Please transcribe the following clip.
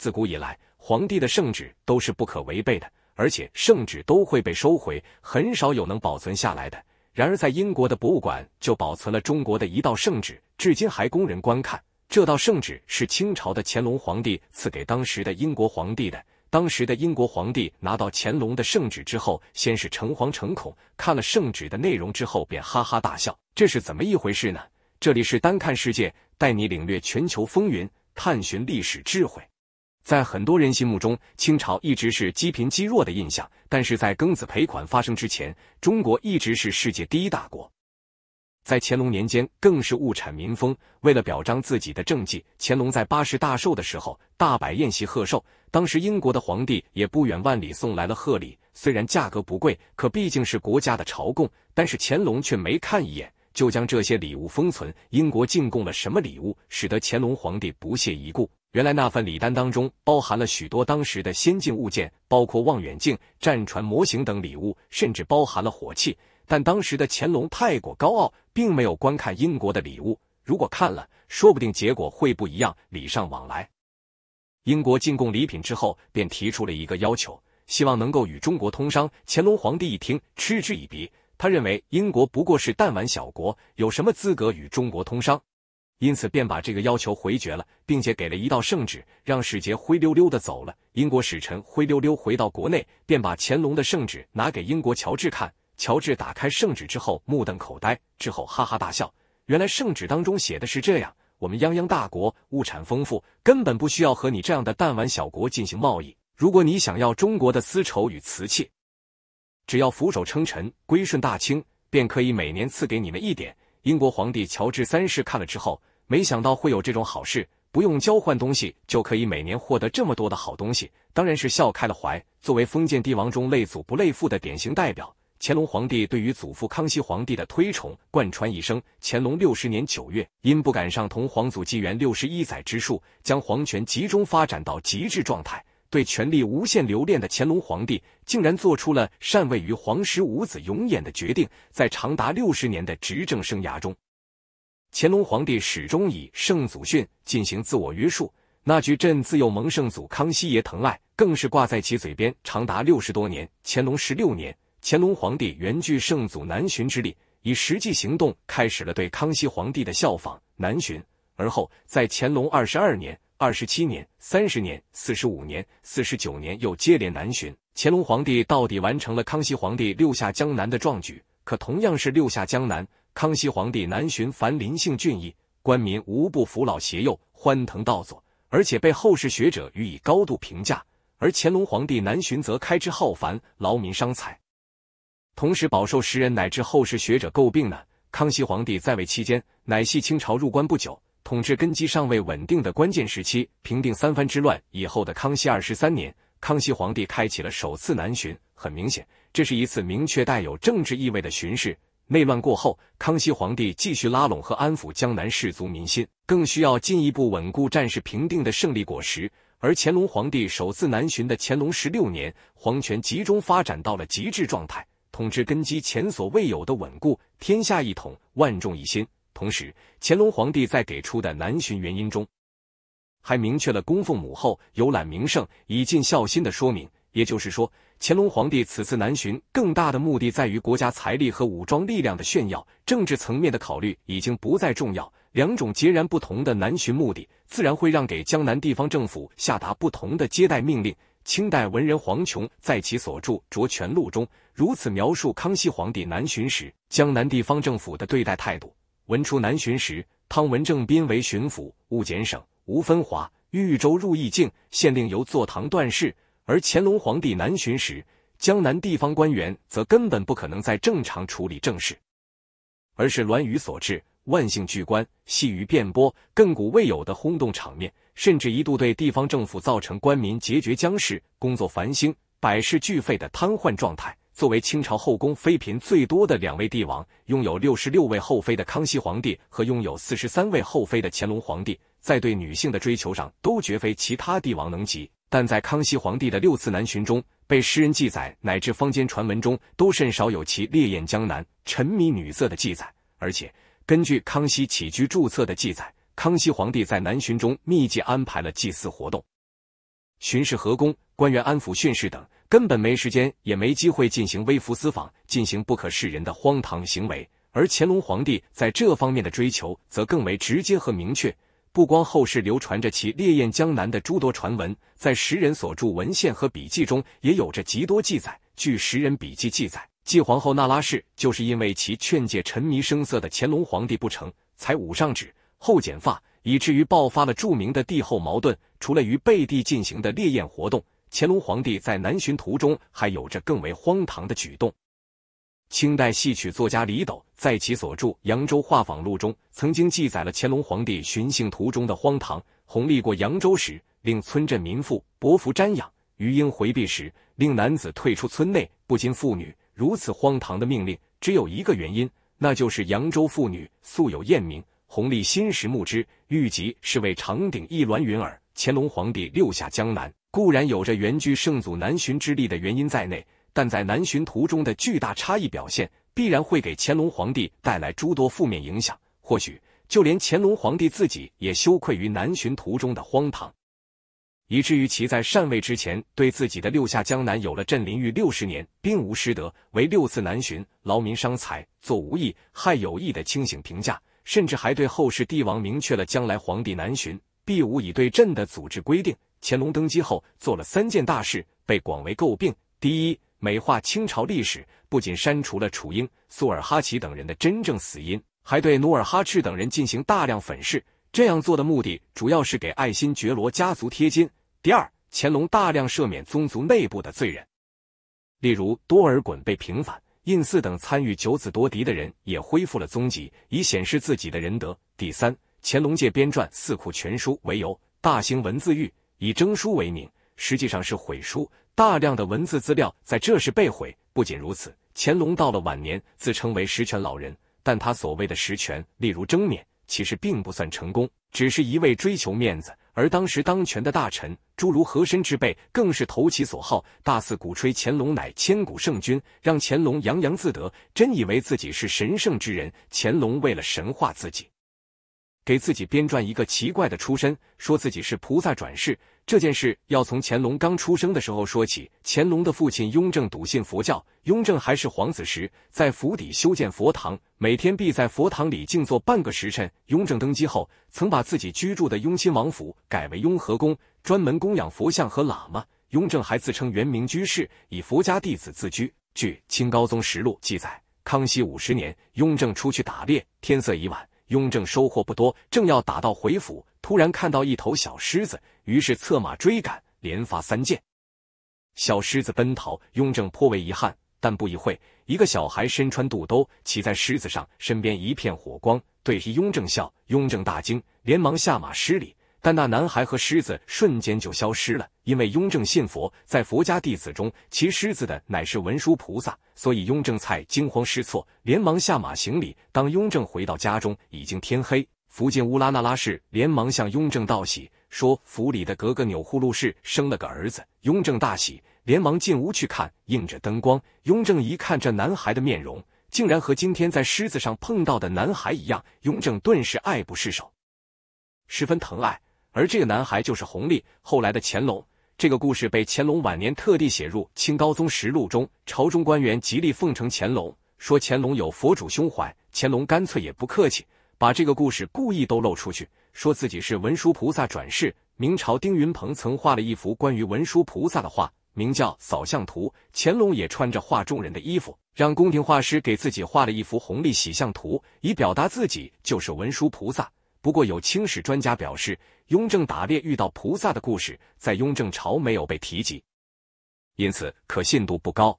自古以来，皇帝的圣旨都是不可违背的，而且圣旨都会被收回，很少有能保存下来的。然而，在英国的博物馆就保存了中国的一道圣旨，至今还供人观看。这道圣旨是清朝的乾隆皇帝赐给当时的英国皇帝的。当时的英国皇帝拿到乾隆的圣旨之后，先是诚惶诚恐，看了圣旨的内容之后，便哈哈大笑。这是怎么一回事呢？这里是单看世界，带你领略全球风云，探寻历史智慧。在很多人心目中，清朝一直是积贫积弱的印象，但是在庚子赔款发生之前，中国一直是世界第一大国。在乾隆年间，更是物产民丰。为了表彰自己的政绩，乾隆在八十大寿的时候大摆宴席贺寿。当时英国的皇帝也不远万里送来了贺礼，虽然价格不贵，可毕竟是国家的朝贡，但是乾隆却没看一眼，就将这些礼物封存。英国进贡了什么礼物，使得乾隆皇帝不屑一顾？原来那份礼单当中包含了许多当时的先进物件，包括望远镜、战船模型等礼物，甚至包含了火器。但当时的乾隆太过高傲，并没有观看英国的礼物。如果看了，说不定结果会不一样。礼尚往来，英国进贡礼品之后，便提出了一个要求，希望能够与中国通商。乾隆皇帝一听，嗤之以鼻，他认为英国不过是弹丸小国，有什么资格与中国通商？因此便把这个要求回绝了，并且给了一道圣旨，让使节灰溜溜的走了。英国使臣灰溜溜回到国内，便把乾隆的圣旨拿给英国乔治看。乔治打开圣旨之后，目瞪口呆，之后哈哈大笑。原来圣旨当中写的是这样：我们泱泱大国，物产丰富，根本不需要和你这样的弹丸小国进行贸易。如果你想要中国的丝绸与瓷器，只要俯首称臣、归顺大清，便可以每年赐给你们一点。英国皇帝乔治三世看了之后。没想到会有这种好事，不用交换东西就可以每年获得这么多的好东西，当然是笑开了怀。作为封建帝王中累祖不累父的典型代表，乾隆皇帝对于祖父康熙皇帝的推崇贯穿一生。乾隆六十年九月，因不敢上同皇祖纪元六十一载之数，将皇权集中发展到极致状态。对权力无限留恋的乾隆皇帝，竟然做出了禅位于皇十五子永琰的决定。在长达六十年的执政生涯中。乾隆皇帝始终以圣祖训进行自我约束，那句“朕自幼蒙圣祖康熙爷疼爱”更是挂在其嘴边长达六十多年。乾隆十六年，乾隆皇帝原据圣祖南巡之力，以实际行动开始了对康熙皇帝的效仿南巡。而后，在乾隆二十二年、二十七年、三十年、四十五年、四十九年，又接连南巡。乾隆皇帝到底完成了康熙皇帝六下江南的壮举？可同样是六下江南。康熙皇帝南巡，凡林性俊逸，官民无不扶老携幼，欢腾道左，而且被后世学者予以高度评价。而乾隆皇帝南巡则开支浩繁，劳民伤财，同时饱受时人乃至后世学者诟病呢。康熙皇帝在位期间，乃系清朝入关不久，统治根基尚未稳定的关键时期。平定三藩之乱以后的康熙二十三年，康熙皇帝开启了首次南巡。很明显，这是一次明确带有政治意味的巡视。内乱过后，康熙皇帝继续拉拢和安抚江南士族民心，更需要进一步稳固战事平定的胜利果实。而乾隆皇帝首次南巡的乾隆十六年，皇权集中发展到了极致状态，统治根基前所未有的稳固，天下一统，万众一心。同时，乾隆皇帝在给出的南巡原因中，还明确了供奉母后、游览名胜、以尽孝心的说明。也就是说。乾隆皇帝此次南巡，更大的目的在于国家财力和武装力量的炫耀，政治层面的考虑已经不再重要。两种截然不同的南巡目的，自然会让给江南地方政府下达不同的接待命令。清代文人黄琼在其所著《卓全录》中如此描述康熙皇帝南巡时，江南地方政府的对待态度：文初南巡时，汤文正斌为巡抚，务检省，无分华、豫州入意境，县令由坐堂断事。而乾隆皇帝南巡时，江南地方官员则根本不可能再正常处理政事，而是栾舆所致，万姓俱观，细雨遍波，亘古未有的轰动场面，甚至一度对地方政府造成官民结绝、僵势，工作繁星、百事俱废的瘫痪状态。作为清朝后宫妃嫔最多的两位帝王，拥有六十六位后妃的康熙皇帝和拥有四十三位后妃的乾隆皇帝，在对女性的追求上，都绝非其他帝王能及。但在康熙皇帝的六次南巡中，被诗人记载乃至坊间传闻中，都甚少有其烈焰江南、沉迷女色的记载。而且，根据康熙起居注册的记载，康熙皇帝在南巡中密集安排了祭祀活动、巡视河工、官员安抚训示等，根本没时间也没机会进行微服私访、进行不可示人的荒唐行为。而乾隆皇帝在这方面的追求则更为直接和明确。不光后世流传着其烈焰江南的诸多传闻，在时人所著文献和笔记中也有着极多记载。据时人笔记记载，继皇后那拉氏就是因为其劝诫沉迷声色的乾隆皇帝不成，才捂上纸，后剪发，以至于爆发了著名的帝后矛盾。除了于贝地进行的烈焰活动，乾隆皇帝在南巡途中还有着更为荒唐的举动。清代戏曲作家李斗在其所著《扬州画舫录》中，曾经记载了乾隆皇帝巡幸途中的荒唐：弘历过扬州时，令村镇民妇薄服瞻仰；余英回避时，令男子退出村内，不禁妇女。如此荒唐的命令，只有一个原因，那就是扬州妇女素有艳名。弘历新时目之，玉集是为长顶一鸾云耳。乾隆皇帝六下江南，固然有着原居圣祖南巡之力的原因在内。但在南巡途中的巨大差异表现，必然会给乾隆皇帝带来诸多负面影响。或许就连乾隆皇帝自己也羞愧于南巡途中的荒唐，以至于其在禅位之前对自己的六下江南有了“朕临御六十年，并无失德，为六次南巡，劳民伤财，做无益，害有益”的清醒评价。甚至还对后世帝王明确了将来皇帝南巡必无以对朕的组织规定。乾隆登基后做了三件大事，被广为诟病。第一。美化清朝历史，不仅删除了楚英、苏尔哈齐等人的真正死因，还对努尔哈赤等人进行大量粉饰。这样做的目的主要是给爱新觉罗家族贴金。第二，乾隆大量赦免宗族内部的罪人，例如多尔衮被平反，胤祀等参与九子夺嫡的人也恢复了踪迹，以显示自己的仁德。第三，乾隆借编撰《四库全书》为由，大兴文字狱，以征书为名，实际上是毁书。大量的文字资料在这时被毁。不仅如此，乾隆到了晚年，自称为实权老人，但他所谓的实权，例如征缅，其实并不算成功，只是一味追求面子。而当时当权的大臣，诸如和珅之辈，更是投其所好，大肆鼓吹乾隆乃千古圣君，让乾隆洋洋自得，真以为自己是神圣之人。乾隆为了神化自己。给自己编撰一个奇怪的出身，说自己是菩萨转世。这件事要从乾隆刚出生的时候说起。乾隆的父亲雍正笃信佛教，雍正还是皇子时，在府邸修建佛堂，每天必在佛堂里静坐半个时辰。雍正登基后，曾把自己居住的雍亲王府改为雍和宫，专门供养佛像和喇嘛。雍正还自称原名居士，以佛家弟子自居。据《清高宗实录》记载，康熙五十年，雍正出去打猎，天色已晚。雍正收获不多，正要打道回府，突然看到一头小狮子，于是策马追赶，连发三箭。小狮子奔逃，雍正颇为遗憾，但不一会，一个小孩身穿肚兜，骑在狮子上，身边一片火光，对提雍正笑。雍正大惊，连忙下马施礼。但那男孩和狮子瞬间就消失了，因为雍正信佛，在佛家弟子中骑狮子的乃是文殊菩萨，所以雍正才惊慌失措，连忙下马行礼。当雍正回到家中，已经天黑，福晋乌拉那拉氏连忙向雍正道喜，说府里的格格钮祜禄氏生了个儿子。雍正大喜，连忙进屋去看。映着灯光，雍正一看这男孩的面容，竟然和今天在狮子上碰到的男孩一样，雍正顿时爱不释手，十分疼爱。而这个男孩就是弘历，后来的乾隆。这个故事被乾隆晚年特地写入《清高宗实录》中。朝中官员极力奉承乾隆，说乾隆有佛主胸怀。乾隆干脆也不客气，把这个故事故意都露出去，说自己是文殊菩萨转世。明朝丁云鹏曾画了一幅关于文殊菩萨的画，名叫《扫相图》。乾隆也穿着画中人的衣服，让宫廷画师给自己画了一幅弘历喜相图，以表达自己就是文殊菩萨。不过，有清史专家表示，雍正打猎遇到菩萨的故事在雍正朝没有被提及，因此可信度不高。